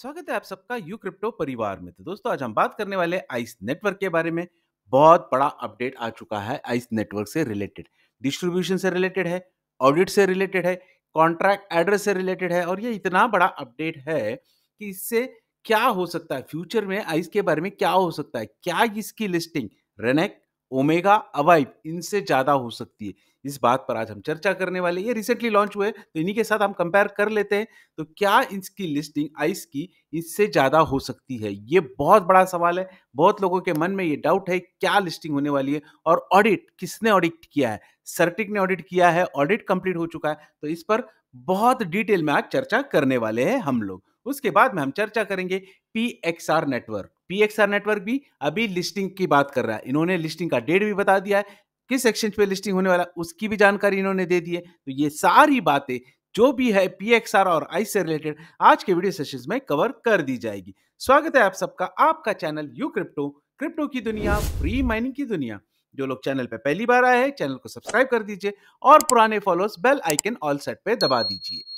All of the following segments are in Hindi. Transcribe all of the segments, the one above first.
स्वागत है आप सबका यू क्रिप्टो परिवार में तो दोस्तों आज हम बात करने वाले आइस नेटवर्क के बारे में बहुत बड़ा अपडेट आ चुका है आइस नेटवर्क से रिलेटेड डिस्ट्रीब्यूशन से रिलेटेड है ऑडिट से रिलेटेड है कॉन्ट्रैक्ट एड्रेस से रिलेटेड है और ये इतना बड़ा अपडेट है कि इससे क्या हो सकता है फ्यूचर में आइस के बारे में क्या हो सकता है क्या इसकी लिस्टिंग रेनेक ओमेगा अवाइव इनसे ज़्यादा हो सकती है इस बात पर आज हम चर्चा करने वाले ये रिसेंटली लॉन्च हुए तो इन्हीं के साथ हम कंपेयर कर लेते हैं तो क्या इसकी लिस्टिंग आइस की इससे ज़्यादा हो सकती है ये बहुत बड़ा सवाल है बहुत लोगों के मन में ये डाउट है क्या लिस्टिंग होने वाली है और ऑडिट किसने ऑडिट किया है सर्टिक ने ऑडिट किया है ऑडिट कंप्लीट हो चुका है तो इस पर बहुत डिटेल में आज चर्चा करने वाले हैं हम लोग उसके बाद में हम चर्चा करेंगे पी नेटवर्क पीएक्सआर नेटवर्क भी अभी लिस्टिंग की बात कर रहा है इन्होंने लिस्टिंग का डेट भी बता दिया है किस एक्सचेंज पे लिस्टिंग होने वाला उसकी भी जानकारी इन्होंने दे दी है तो ये सारी बातें जो भी है पीएक्सआर और आई से रिलेटेड आज के वीडियो सेशन में कवर कर दी जाएगी स्वागत है आप सबका आपका चैनल यू क्रिप्टो क्रिप्टो की दुनिया फ्री माइनिंग की दुनिया जो लोग चैनल पे पहली बार आए हैं चैनल को सब्सक्राइब कर दीजिए और पुराने followers bell icon all set पे दबा दीजिए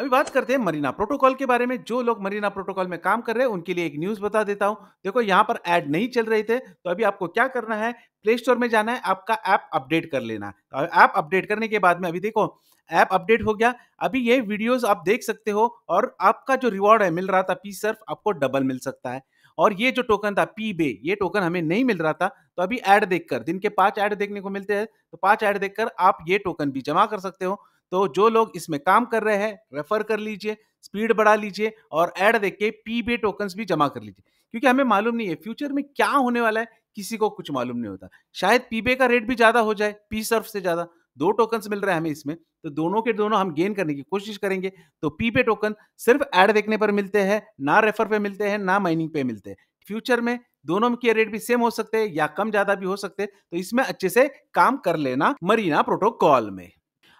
अभी बात करते हैं मरीना प्रोटोकॉल के बारे में जो लोग मरीना प्रोटोकॉल में काम कर रहे हैं उनके लिए एक न्यूज़ बता देता हूं देखो यहाँ पर ऐड नहीं चल रहे थे तो अभी आपको क्या करना है प्ले स्टोर में जाना है आपका ऐप अपडेट कर लेना है तो ऐप अपडेट करने के बाद में अभी देखो ऐप अपडेट हो गया अभी ये वीडियोज आप देख सकते हो और आपका जो रिवॉर्ड है मिल रहा था पी सर्फ आपको डबल मिल सकता है और ये जो टोकन था पी बे ये टोकन हमें नहीं मिल रहा था तो अभी ऐड देखकर दिन के पांच ऐड देखने को मिलते हैं तो पांच ऐड देखकर आप ये टोकन भी जमा कर सकते हो तो जो लोग इसमें काम कर रहे हैं रेफर कर लीजिए स्पीड बढ़ा लीजिए और ऐड देख के पी बे टोकन्स भी जमा कर लीजिए क्योंकि हमें मालूम नहीं है फ्यूचर में क्या होने वाला है किसी को कुछ मालूम नहीं होता शायद पी बे का रेट भी ज़्यादा हो जाए पी सर्फ से ज़्यादा दो टोकन्स मिल रहे हैं हमें इसमें तो दोनों के दोनों हम गेन करने की कोशिश करेंगे तो पी पे टोकन सिर्फ ऐड देखने पर मिलते हैं ना रेफर पे मिलते हैं ना माइनिंग पे मिलते हैं फ्यूचर में दोनों के रेट भी सेम हो सकते हैं या कम ज़्यादा भी हो सकते हैं तो इसमें अच्छे से काम कर लेना मरीना प्रोटोकॉल में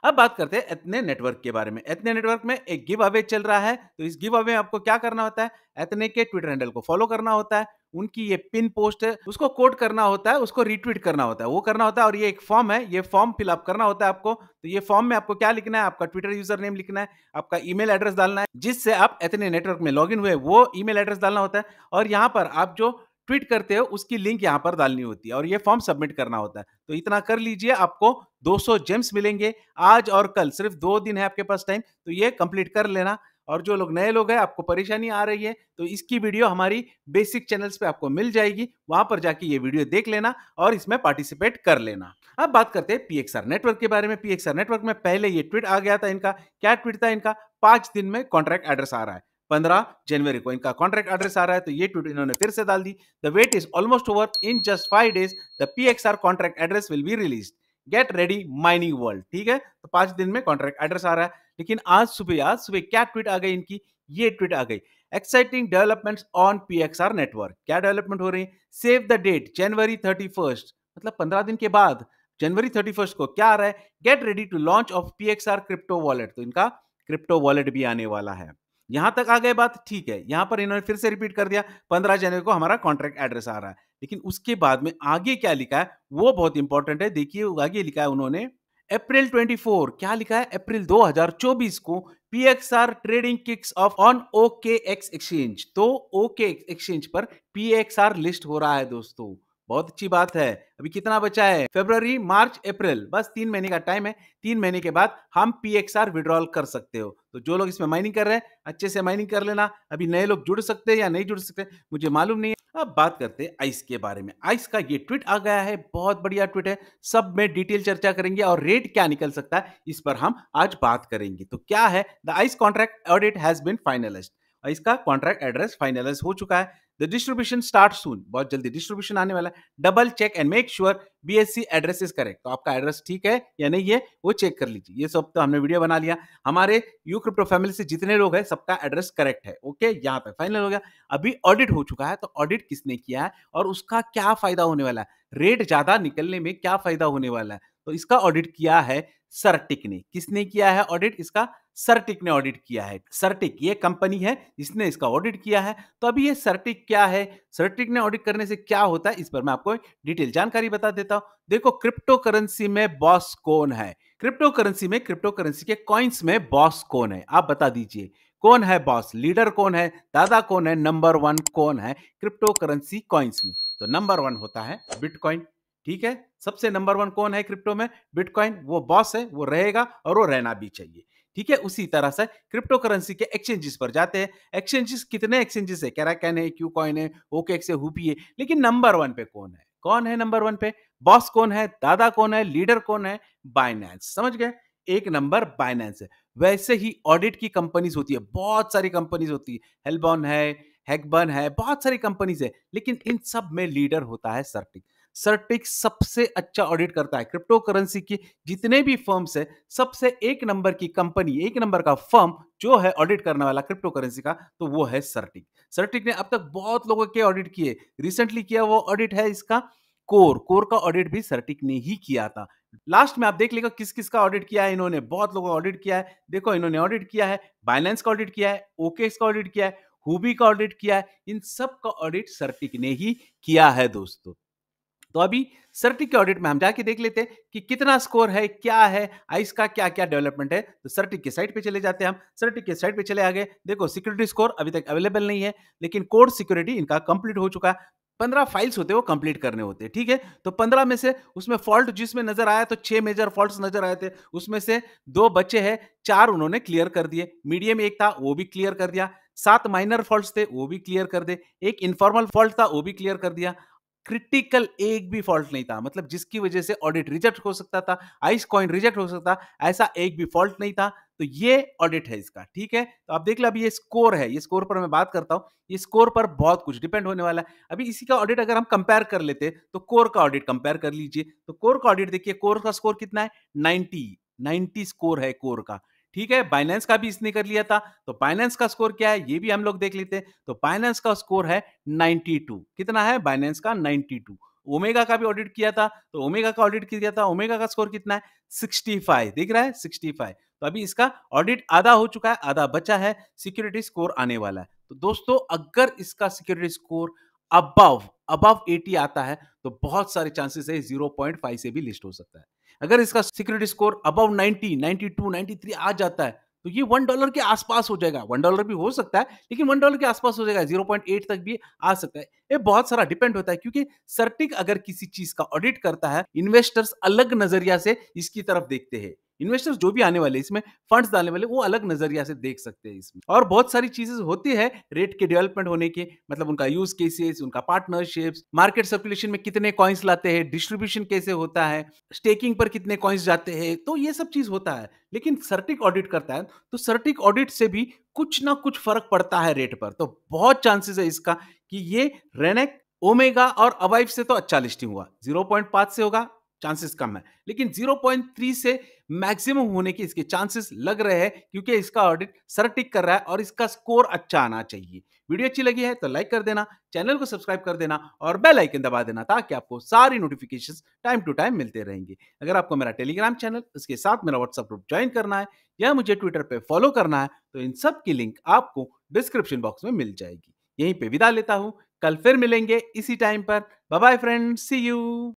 अब बात करते हैं एथने नेटवर्क के बारे में एथने नेटवर्क में एक गिव अवे चल रहा है तो इस गिव अवे में आपको क्या करना होता है एथने के ट्विटर हैंडल को फॉलो करना होता है उनकी ये पिन पोस्ट है उसको कोट करना होता है उसको रीट्वीट करना होता है वो करना होता है और ये एक फॉर्म है ये फॉर्म फिलअप करना होता है आपको तो ये फॉर्म में आपको क्या लिखना है आपका ट्विटर यूजर नेम लिखना है आपका ईमेल एड्रेस डालना है जिससे आप एथने नेटवर्क में लॉग हुए वो ईमेल एड्रेस डालना होता है और यहाँ पर आप जो ट्वीट करते हो उसकी लिंक यहाँ पर डालनी होती है और ये फॉर्म सबमिट करना होता है तो इतना कर लीजिए आपको 200 जेम्स मिलेंगे आज और कल सिर्फ दो दिन है आपके पास टाइम तो ये कंप्लीट कर लेना और जो लोग नए लोग हैं आपको परेशानी आ रही है तो इसकी वीडियो हमारी बेसिक चैनल्स पे आपको मिल जाएगी वहां पर जाके ये वीडियो देख लेना और इसमें पार्टिसिपेट कर लेना अब बात करते हैं पीएक्सआर नेटवर्क के बारे में पीएक्सआर नेटवर्क में पहले ये ट्वीट आ गया था इनका क्या ट्वीट था इनका पांच दिन में कॉन्ट्रैक्ट एड्रेस आ रहा है पंद्रह जनवरी को इनका कॉन्ट्रैक्ट एड्रेस आ रहा है तो ये ट्वीट इन्होंने फिर से डाल दी the wait is almost over in just five days the P X R contract address will be release get ready mining world ठीक है तो पांच दिन में कॉन्ट्रैक्ट एड्रेस आ रहा है लेकिन आज सुबह आज सुबह क्या ट्वीट आ गई इनकी ये ट्वीट आ गई exciting development on R network क्या डेवलपमेंट हो रही है save the date January thirty first मतलब पंद्रह दिन के बाद जनवरी थर्टी फर्स्ट को क्या आ रहा है get ready to launch of P X R crypto wallet तो इनका क्रिप्टो वॉलेट भी आने वाला है यहां तक आ गए बात ठीक है यहां पर इन्होंने फिर से रिपीट कर दिया पंद्रह जनवरी को हमारा कॉन्ट्रैक्ट एड्रेस आ रहा है लेकिन उसके बाद में आगे क्या लिखा है वो बहुत इंपॉर्टेंट है देखिए आगे लिखा है उन्होंने अप्रैल 24 क्या लिखा है अप्रैल 2024 को P X R trading kick off on O K X exchange तो ओके एक्सचेंज पर पी एक्स आर लिस्ट हो रहा है दोस्तों बहुत अच्छी बात है अभी कितना बचा है फेब्रवरी मार्च अप्रैल बस तीन महीने का टाइम है तीन महीने के बाद हम पी एक्स आर विड्रॉल कर सकते हो तो जो लोग इसमें माइनिंग कर रहे हैं अच्छे से माइनिंग कर लेना अभी नए लोग जुड़ सकते हैं या नहीं जुड़ सकते मुझे मालूम नहीं है अब बात करते हैं आइस के बारे में आइस का ये ट्वीट आ गया है बहुत बढ़िया ट्वीट है सब में डिटेल चर्चा करेंगे और रेट क्या निकल सकता है इस पर हम आज बात करेंगे तो क्या है the ice contract audit has been finalize इसका कॉन्ट्रैक्ट एड्रेस फाइनलाइज हो चुका है द डिस्ट्रीब्यूशन स्टार्ट सून बहुत जल्दी डिस्ट्रीब्यूशन आने वाला है double check and make sure B S C address is correct तो आपका एड्रेस ठीक है या नहीं है वो चेक कर लीजिए ये सब तो हमने वीडियो बना लिया हमारे यू क्रिप्टो फैमिली से जितने लोग हैं सबका एड्रेस करेक्ट है ओके यहाँ पे फाइनल हो गया अभी ऑडिट हो चुका है तो ऑडिट किसने किया है और उसका क्या फायदा होने वाला है रेट ज्यादा निकलने में क्या फायदा होने वाला है तो इसका ऑडिट किया है टिक ने किसने किया है ऑडिट इसका सर्टिक ने ऑडिट किया है सर्टिक ये कंपनी है जिसने इसका ऑडिट किया है तो अभी ये सर्टिक क्या है सर्टिक ने ऑडिट करने से क्या होता है इस पर मैं आपको डिटेल जानकारी बता देता हूं देखो क्रिप्टो करेंसी में बॉस कौन है क्रिप्टो करेंसी में क्रिप्टो करेंसी के कॉइन्स में बॉस कौन है आप बता दीजिए कौन है बॉस लीडर कौन है दादा कौन है नंबर वन कौन है क्रिप्टो करेंसी कॉइन्स में तो नंबर वन होता है बिटकॉइन ठीक है सबसे नंबर वन कौन है क्रिप्टो में बिटकॉइन वो बॉस है वो रहेगा और वो रहना भी चाहिए ठीक है उसी तरह से क्रिप्टो करेंसी के एक्सचेंजेस पर जाते हैं एक्सचेंजेस कितने एक्सचेंजेस है कैरा कैन है क्यू कॉइन है ओके एक्स है हुपी है लेकिन नंबर वन पे कौन है कौन है नंबर वन पे बॉस कौन है दादा कौन है लीडर कौन है बाइनेंस समझ गए एक नंबर बाइनेंस है वैसे ही ऑडिट की कंपनीज होती है बहुत सारी कंपनीज होती है हेलबॉर्न है हैकबन है बहुत सारी कंपनीज है लेकिन इन सब में लीडर होता है सर्टिक सर्टिक सबसे अच्छा ऑडिट करता है क्रिप्टो करेंसी की जितने भी फर्म्स है सबसे एक नंबर की कंपनी एक नंबर का फर्म जो है ऑडिट करने वाला क्रिप्टो करेंसी का तो वो है सर्टिक सर्टिक ने अब तक बहुत लोगों के ऑडिट किए रिसेंटली किया वो ऑडिट है इसका कोर कोर का ऑडिट भी सर्टिक ने ही किया था लास्ट में आप देख लेगा किस किस का ऑडिट किया है इन्होंने बहुत लोगों का ऑडिट किया है देखो इन्होंने ऑडिट किया है बाइनेंस का ऑडिट किया है ओके का ऑडिट किया है हुबी का ऑडिट किया है इन सब का ऑडिट सर्टिक ने ही किया है दोस्तों तो अभी सर्टी के ऑडिट में हम जाके देख लेते हैं कि कितना स्कोर है क्या है आइस का क्या क्या डेवलपमेंट है तो सर्टी के साइड पे चले जाते हैं हम सर्टी के साइड पे चले आ गए देखो सिक्योरिटी स्कोर अभी तक अवेलेबल नहीं है लेकिन कोड सिक्योरिटी इनका कंप्लीट हो चुका है पंद्रह फाइल्स होते हैं वो कंप्लीट करने होते हैं ठीक है तो पंद्रह में से उसमें फॉल्ट जिसमें नजर आया तो छह मेजर फॉल्ट्स नजर आए थे उसमें से दो बच्चे हैं चार उन्होंने क्लियर कर दिए मीडियम एक था वो भी क्लियर कर दिया सात माइनर फॉल्ट्स थे वो भी क्लियर कर दे एक इनफॉर्मल फॉल्ट था वो भी क्लियर कर दिया क्रिटिकल एक भी फॉल्ट नहीं था मतलब जिसकी वजह से ऑडिट रिजेक्ट हो सकता था आइस कॉइन रिजेक्ट हो सकता ऐसा एक भी फॉल्ट नहीं था तो ये ऑडिट है इसका ठीक है तो आप देख लो अभी ये स्कोर है ये स्कोर पर मैं बात करता हूं ये स्कोर पर बहुत कुछ डिपेंड होने वाला है अभी इसी का ऑडिट अगर हम कंपेयर कर लेते तो कोर का ऑडिट कंपेयर कर लीजिए तो कोर का ऑडिट देखिए कोर का स्कोर कितना है नाइन्टी नाइनटी स्कोर है कोर का ठीक है बाइनेंस का भी इसने कर लिया था तो बाइनेंस का स्कोर क्या है ये भी हम लोग देख लेते हैं तो बाइनेंस का स्कोर है 92 कितना है बाइनेंस का 92 ओमेगा का भी ऑडिट किया था तो ओमेगा का ऑडिट किया था ओमेगा का स्कोर कितना है 65 दिख रहा है सिक्सटी तो अभी इसका ऑडिट आधा हो चुका है आधा बचा है सिक्योरिटी स्कोर आने वाला है तो दोस्तों अगर इसका सिक्योरिटी स्कोर अबव अबव 80 आता है तो बहुत सारे चांसेस है 0.5 से भी लिस्ट हो सकता है अगर इसका सिक्योरिटी स्कोर अबव 90, 92, 93 आ जाता है तो ये वन डॉलर के आसपास हो जाएगा वन डॉलर भी हो सकता है लेकिन वन डॉलर के आसपास हो जाएगा जीरो पॉइंट एट तक भी आ सकता है ये बहुत सारा डिपेंड होता है क्योंकि सर्टिक अगर किसी चीज का ऑडिट करता है इन्वेस्टर्स अलग नजरिया से इसकी तरफ देखते हैं इन्वेस्टर्स जो भी आने वाले इसमें फंड्स डालने वाले वो अलग नजरिया से देख सकते हैं इसमें और बहुत सारी चीजें होती है रेट के डेवलपमेंट होने के मतलब उनका यूज केसेस उनका पार्टनरशिप मार्केट सर्कुलेशन में कितने कॉइन्स लाते हैं डिस्ट्रीब्यूशन कैसे होता है स्टेकिंग पर कितने कॉइन्स जाते हैं तो ये सब चीज होता है लेकिन सर्टिक ऑडिट करता है तो सर्टिक ऑडिट से भी कुछ ना कुछ फर्क पड़ता है रेट पर तो बहुत चांसेस है इसका कि ये रेनेक ओमेगा और अवाइव से तो अच्छा लिस्टिंग हुआ पांच से होगा चांसेस कम है लेकिन 0.3 से मैक्सिमम होने के इसके चांसेस लग रहे हैं क्योंकि इसका ऑडिट सर टिक कर रहा है और इसका स्कोर अच्छा आना चाहिए वीडियो अच्छी लगी है तो लाइक कर देना चैनल को सब्सक्राइब कर देना और बेल आइकन दबा देना ताकि आपको सारी नोटिफिकेशन टाइम टू टाइम मिलते रहेंगे अगर आपको मेरा टेलीग्राम चैनल इसके साथ मेरा व्हाट्सअप ग्रुप ज्वाइन करना है या मुझे ट्विटर पर फॉलो करना है तो इन सब की लिंक आपको डिस्क्रिप्शन बॉक्स में मिल जाएगी यहीं पर विदा लेता हूँ कल फिर मिलेंगे इसी टाइम पर बाय फ्रेंड सी यू